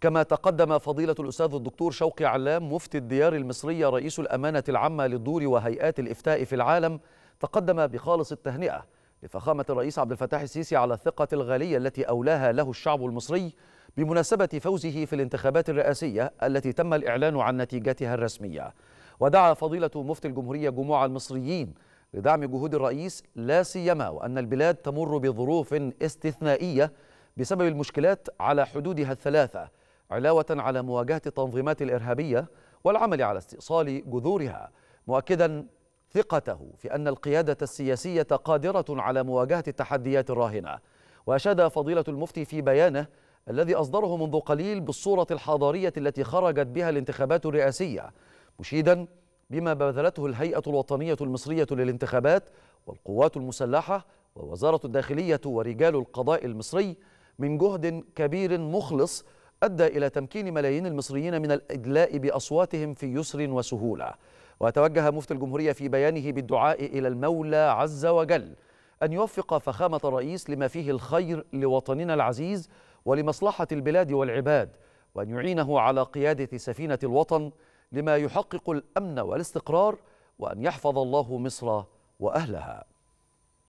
كما تقدم فضيلة الأستاذ الدكتور شوقي علام مفتي الديار المصرية رئيس الأمانة العامة للدور وهيئات الإفتاء في العالم تقدم بخالص التهنئة لفخامة الرئيس عبد الفتاح السيسي على الثقة الغالية التي أولاها له الشعب المصري بمناسبة فوزه في الانتخابات الرئاسية التي تم الإعلان عن نتيجتها الرسمية ودعا فضيلة مفتي الجمهورية جموع المصريين لدعم جهود الرئيس لا سيما وأن البلاد تمر بظروف استثنائية بسبب المشكلات على حدودها الثلاثة علاوة على مواجهة التنظيمات الإرهابية والعمل على استئصال جذورها مؤكدا ثقته في أن القيادة السياسية قادرة على مواجهة التحديات الراهنة وأشاد فضيلة المفتي في بيانه الذي أصدره منذ قليل بالصورة الحضارية التي خرجت بها الانتخابات الرئاسية مشيدا بما بذلته الهيئة الوطنية المصرية للانتخابات والقوات المسلحة ووزارة الداخلية ورجال القضاء المصري من جهد كبير مخلص أدى إلى تمكين ملايين المصريين من الإدلاء بأصواتهم في يسر وسهولة وتوجه مفتي الجمهورية في بيانه بالدعاء إلى المولى عز وجل أن يوفق فخامة الرئيس لما فيه الخير لوطننا العزيز ولمصلحة البلاد والعباد وأن يعينه على قيادة سفينة الوطن لما يحقق الأمن والاستقرار وأن يحفظ الله مصر وأهلها